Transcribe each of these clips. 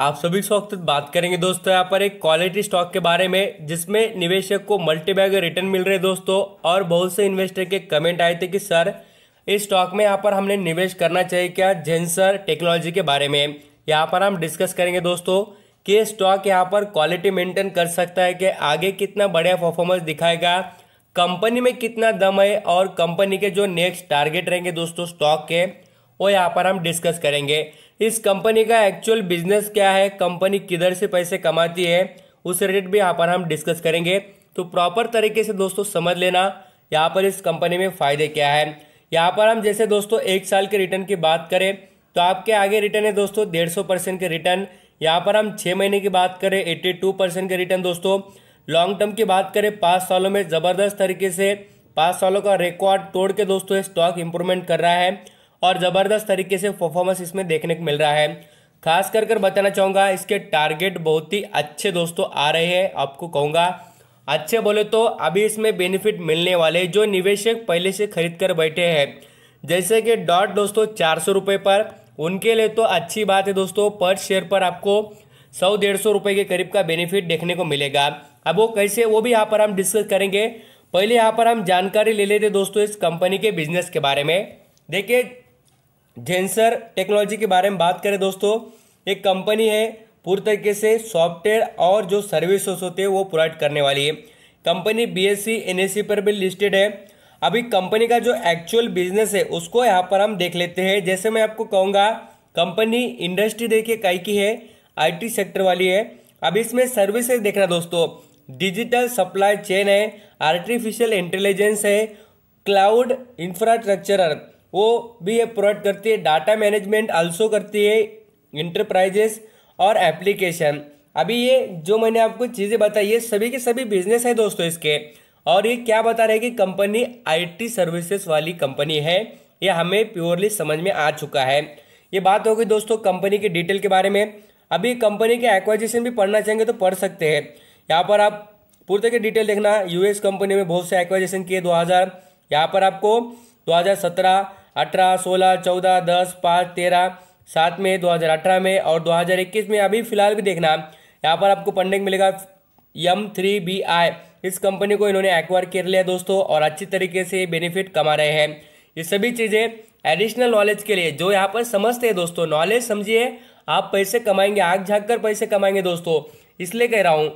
आप सभी से वक्त बात करेंगे दोस्तों यहाँ पर एक क्वालिटी स्टॉक के बारे में जिसमें निवेशक को मल्टीबैग रिटर्न मिल रहे दोस्तों और बहुत से इन्वेस्टर के कमेंट आए थे कि सर इस स्टॉक में यहाँ पर हमने निवेश करना चाहिए क्या जेंसर टेक्नोलॉजी के बारे में यहाँ पर हम डिस्कस करेंगे दोस्तों कि स्टॉक यहाँ पर क्वालिटी मेंटेन कर सकता है कि आगे कितना बढ़िया परफॉर्मेंस दिखाएगा कंपनी में कितना दम है और कंपनी के जो नेक्स्ट टारगेट रहेंगे दोस्तों स्टॉक के वो यहाँ पर हम डिस्कस करेंगे इस कंपनी का एक्चुअल बिजनेस क्या है कंपनी किधर से पैसे कमाती है उस रिलेटेड भी यहाँ पर हम डिस्कस करेंगे तो प्रॉपर तरीके से दोस्तों समझ लेना यहाँ पर इस कंपनी में फ़ायदे क्या है यहाँ पर हम जैसे दोस्तों एक साल के रिटर्न की बात करें तो आपके आगे रिटर्न है दोस्तों डेढ़ सौ परसेंट के रिटर्न यहाँ पर हम छः महीने की बात करें एट्टी टू परसेंट के रिटर्न दोस्तों लॉन्ग टर्म की बात करें पाँच सालों में ज़बरदस्त तरीके से पाँच सालों का रिकॉर्ड तोड़ के दोस्तों स्टॉक इंप्रूवमेंट कर रहा है और ज़बरदस्त तरीके से परफॉर्मेंस इसमें देखने को मिल रहा है खास कर कर बताना चाहूँगा इसके टारगेट बहुत ही अच्छे दोस्तों आ रहे हैं आपको कहूँगा अच्छे बोले तो अभी इसमें बेनिफिट मिलने वाले जो निवेशक पहले से खरीद कर बैठे हैं जैसे कि डॉट दोस्तों चार सौ रुपये पर उनके लिए तो अच्छी बात है दोस्तों पर शेयर पर आपको सौ डेढ़ सौ रुपये के करीब का बेनिफिट देखने को मिलेगा अब वो कैसे वो भी यहाँ पर हम डिस्कस करेंगे पहले यहाँ पर हम जानकारी ले लेते दोस्तों इस कंपनी के बिजनेस के बारे में देखिए जेंसर टेक्नोलॉजी के बारे में बात करें दोस्तों एक कंपनी है पूरी तरीके से सॉफ्टवेयर और जो सर्विसेज होते हैं वो प्रोवाइड करने वाली है कंपनी बी एस सी पर भी लिस्टेड है अभी कंपनी का जो एक्चुअल बिजनेस है उसको यहाँ पर हम देख लेते हैं जैसे मैं आपको कहूँगा कंपनी इंडस्ट्री देखिए कई की है आईटी सेक्टर वाली है अब इसमें सर्विसेज देखना दोस्तों डिजिटल सप्लाई चेन है आर्टिफिशियल इंटेलिजेंस है क्लाउड इंफ्रास्ट्रक्चर वो भी ये प्रोवाइड करती है डाटा मैनेजमेंट आल्सो करती है इंटरप्राइजेस और एप्लीकेशन अभी ये जो मैंने आपको चीज़ें बताई है सभी के सभी बिजनेस है दोस्तों इसके और ये क्या बता रहे हैं कि कंपनी आईटी सर्विसेज वाली कंपनी है ये हमें प्योरली समझ में आ चुका है ये बात हो गई दोस्तों कंपनी के डिटेल के बारे में अभी कंपनी के एक्वाइजेशन भी पढ़ना चाहेंगे तो पढ़ सकते हैं यहाँ पर आप पूर्ते के डिटेल देखना यूएस कंपनी में बहुत से एक्वाइजेशन किए 2000 यहाँ पर आपको 2017 अठारह सोलह चौदह दस पाँच तेरह सात में दो हज़ार अठारह में और दो हज़ार इक्कीस में अभी फिलहाल भी देखना यहाँ पर आपको पंडिंग मिलेगा यम थ्री बी आई इस कंपनी को इन्होंने एक्वायर कर लिया दोस्तों और अच्छी तरीके से बेनिफिट कमा रहे हैं ये सभी चीज़ें एडिशनल नॉलेज के लिए जो यहाँ पर समझते हैं दोस्तों नॉलेज समझिए आप पैसे कमाएंगे आग झाँक कर पैसे कमाएंगे दोस्तों इसलिए कह रहा हूँ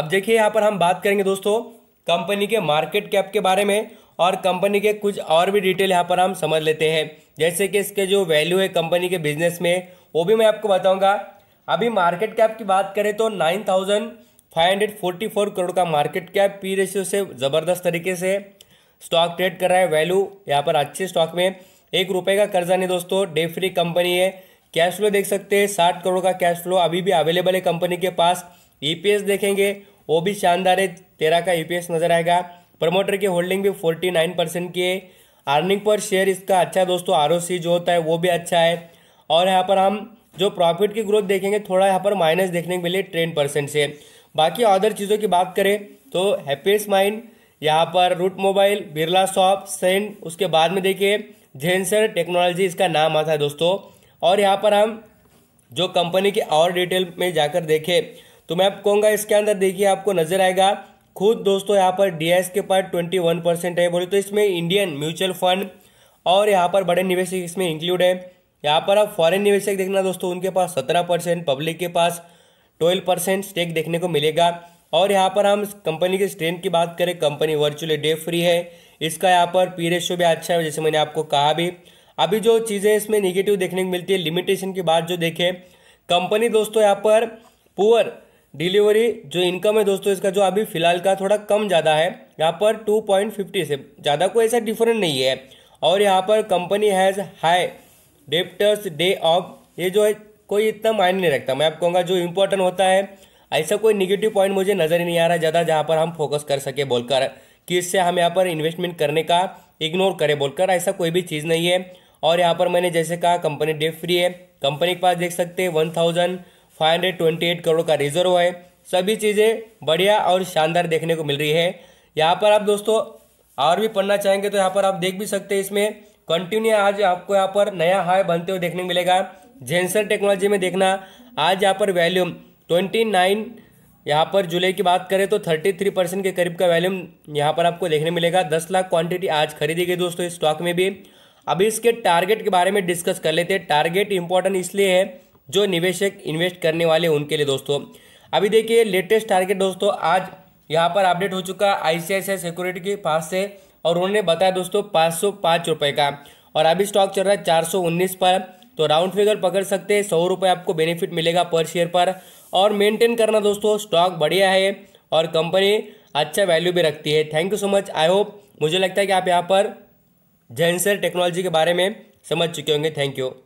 अब देखिए यहाँ पर हम बात करेंगे दोस्तों कंपनी के मार्केट कैप के बारे में और कंपनी के कुछ और भी डिटेल यहाँ पर हम समझ लेते हैं जैसे कि इसके जो वैल्यू है कंपनी के बिजनेस में वो भी मैं आपको बताऊंगा अभी मार्केट कैप की बात करें तो nine thousand five hundred forty four crore का मार्केट कैप पी रेशियो से ज़बरदस्त तरीके से स्टॉक ट्रेड कर रहा है वैल्यू यहाँ पर अच्छे स्टॉक में एक रुपये का कर्जा नहीं दोस्तों डे फ्री कंपनी है कैश फ्लो देख सकते हैं साठ करोड़ का कैश फ्लो अभी भी अवेलेबल है कंपनी के पास ई e देखेंगे वो भी शानदार है तेरह का ई e नज़र आएगा प्रमोटर की होल्डिंग भी फोर्टी नाइन परसेंट की है अर्निंग पर शेयर इसका अच्छा है दोस्तों आर जो होता है वो भी अच्छा है और यहाँ पर हम जो प्रॉफिट की ग्रोथ देखेंगे थोड़ा यहाँ पर माइनस देखने के मिले टेन परसेंट से बाकी अदर चीज़ों की बात करें तो हैप्पीस्ट माइंड यहाँ पर Route Mobile Birla shop send उसके बाद में देखिए जेंसर टेक्नोलॉजी इसका नाम आता है दोस्तों और यहाँ पर हम जो कंपनी के और डिटेल में जाकर देखें तो मैं आप कहूँगा इसके अंदर देखिए आपको नज़र आएगा खुद दोस्तों यहाँ पर डी के पास ट्वेंटी वन परसेंट है बोले तो इसमें इंडियन म्यूचुअल फंड और यहाँ पर बड़े निवेशक इसमें इंक्लूड है यहाँ पर आप फॉरेन निवेशक देखना दोस्तों उनके पास सत्रह परसेंट पब्लिक के पास ट्वेल्व परसेंट स्टेक देखने को मिलेगा और यहाँ पर हम कंपनी के स्ट्रेंथ की बात करें कंपनी वर्चुअली डे फ्री है इसका यहाँ पर पी रेशियो भी अच्छा है जैसे मैंने आपको कहा भी अभी जो चीज़ें इसमें निगेटिव देखने को मिलती है लिमिटेशन की बात जो देखें कंपनी दोस्तों यहाँ पर पुअर डिलीवरी जो इनकम है दोस्तों इसका जो अभी फिलहाल का थोड़ा कम ज़्यादा है यहाँ पर टू पॉइंट फिफ्टी से ज़्यादा कोई ऐसा डिफरेंट नहीं है और यहाँ पर company has high debtors day of ये जो है कोई इतना मायने नहीं रखता मैं आपको कहूँगा जो इम्पोर्टेंट होता है ऐसा कोई निगेटिव पॉइंट मुझे नज़र ही नहीं आ रहा ज़्यादा जहाँ पर हम फोकस कर सके बोलकर कि इससे हम यहाँ पर इन्वेस्टमेंट करने का इग्नोर करें बोलकर ऐसा कोई भी चीज़ नहीं है और यहाँ पर मैंने जैसे कहा कंपनी डेट फ्री है कंपनी के पास देख सकते हैं वन थाउजेंड 528 करोड़ का रिजर्व है सभी चीज़ें बढ़िया और शानदार देखने को मिल रही है यहाँ पर आप दोस्तों और भी पढ़ना चाहेंगे तो यहाँ पर आप देख भी सकते हैं इसमें कंटिन्यू आज आपको यहाँ पर नया हाई बनते हुए देखने को मिलेगा जेंसर टेक्नोलॉजी में देखना आज यहाँ पर वैल्यूम ट्वेंटी नाइन यहाँ पर जुलाई की बात करें तो थर्टी थ्री परसेंट के करीब का वैल्यूम यहाँ पर आपको देखने मिलेगा दस लाख क्वांटिटी आज खरीदी गई दोस्तों इस स्टॉक में भी अभी इसके टारगेट के बारे में डिस्कस कर लेते हैं टारगेट इंपॉर्टेंट इसलिए है जो निवेशक इन्वेस्ट करने वाले उनके लिए दोस्तों अभी देखिए लेटेस्ट टारगेट दोस्तों आज यहाँ पर अपडेट हो चुका है आई सिक्योरिटी के पास से और उन्होंने बताया दोस्तों पाँच सौ पाँच रुपये का और अभी स्टॉक चल रहा है चार सौ उन्नीस पर तो राउंड फिगर पकड़ सकते हैं सौ रुपये आपको बेनिफिट मिलेगा पर शेयर पर और मेंटेन करना दोस्तों स्टॉक बढ़िया है और कंपनी अच्छा वैल्यू भी रखती है thank you so much I hope मुझे लगता है कि आप यहाँ पर जेंसर टेक्नोलॉजी के बारे में समझ चुके होंगे थैंक यू